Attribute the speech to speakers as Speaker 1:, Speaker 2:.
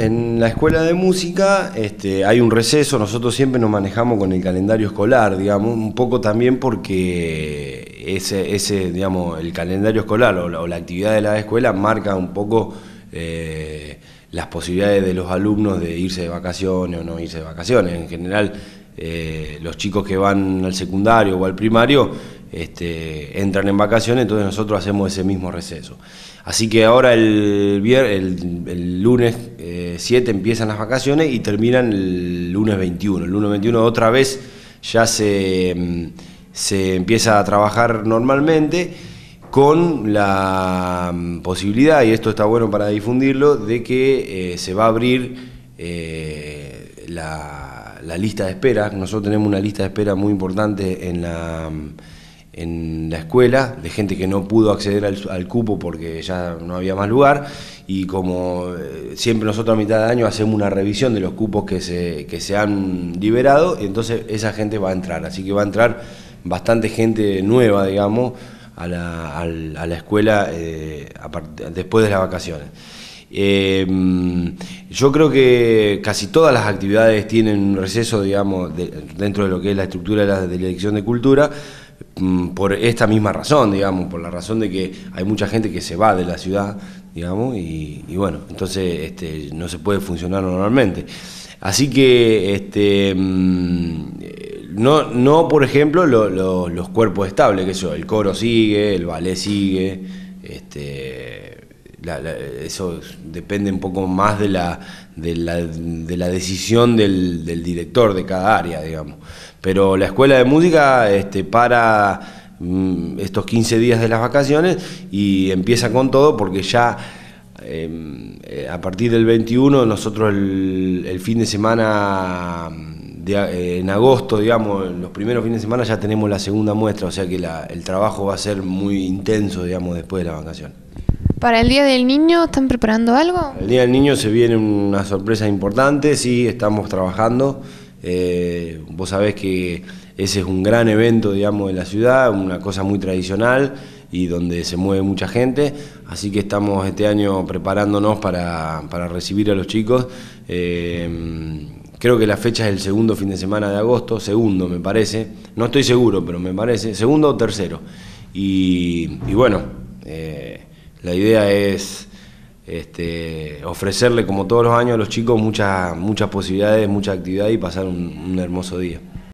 Speaker 1: en la escuela de música este, hay un receso, nosotros siempre nos manejamos con el calendario escolar, digamos, un poco también porque ese, ese digamos, el calendario escolar o la, actividad de la escuela marca un poco eh, las posibilidades de los alumnos de irse de vacaciones o no irse de vacaciones. En general, eh, los chicos que van al secundario o al primario este, entran en vacaciones, entonces nosotros hacemos ese mismo receso. Así que ahora el, lunes 7 eh, empiezan las vacaciones y terminan el lunes 21. El lunes 21 otra vez ya se, mm, se empieza a trabajar normalmente con la mm, posibilidad, y esto está bueno para difundirlo, de que eh, se va a abrir eh, la, lista de espera. Nosotros tenemos una lista de espera muy importante en la mm, en la escuela, de gente que no pudo acceder al, cupo porque ya no había más lugar, y como eh, siempre nosotros a mitad de año hacemos una revisión de los cupos que se, han liberado, entonces esa gente va a entrar, así que va a entrar bastante gente nueva, digamos, a la, a la escuela eh, después de las vacaciones. Em, yo creo que casi todas las actividades tienen un receso, digamos, dentro de lo que es la estructura de la, de la dirección de cultura, Mm, por esta misma razón, digamos, por la razón de que hay mucha gente que se va de la ciudad, digamos, y, bueno, entonces este, no se puede funcionar normalmente. Así que, este, mm, eh, no, no, por ejemplo, los cuerpos estables, que eso, el coro sigue, el ballet sigue, este, la, eso depende un poco más de la, de la, decisión del, director de cada área, digamos. Pero la escuela de música este, para mm, estos 15 días de las vacaciones y empieza con todo porque ya em, eh, a partir del 21 nosotros el, fin de semana... Mm, eh, en agosto, digamos, los primeros fines de semana ya tenemos la segunda muestra, o sea que el trabajo va a ser muy intenso, digamos, después de la vacación. ¿Para el Día del Niño están preparando algo? El Día del Niño se viene una sorpresa importante, sí, estamos trabajando. Eh, vos sabés que ese es un gran evento, digamos, de la ciudad, una cosa muy tradicional y donde se mueve mucha gente. Así que estamos este año preparándonos para, recibir a los chicos. Eh, creo que la fecha es el segundo fin de semana de agosto, segundo me parece, no estoy seguro, pero me parece, segundo o tercero. Y, bueno, eh, la idea es este, ofrecerle, como todos los años, a los chicos muchas, muchas posibilidades, mucha actividad y pasar un hermoso día.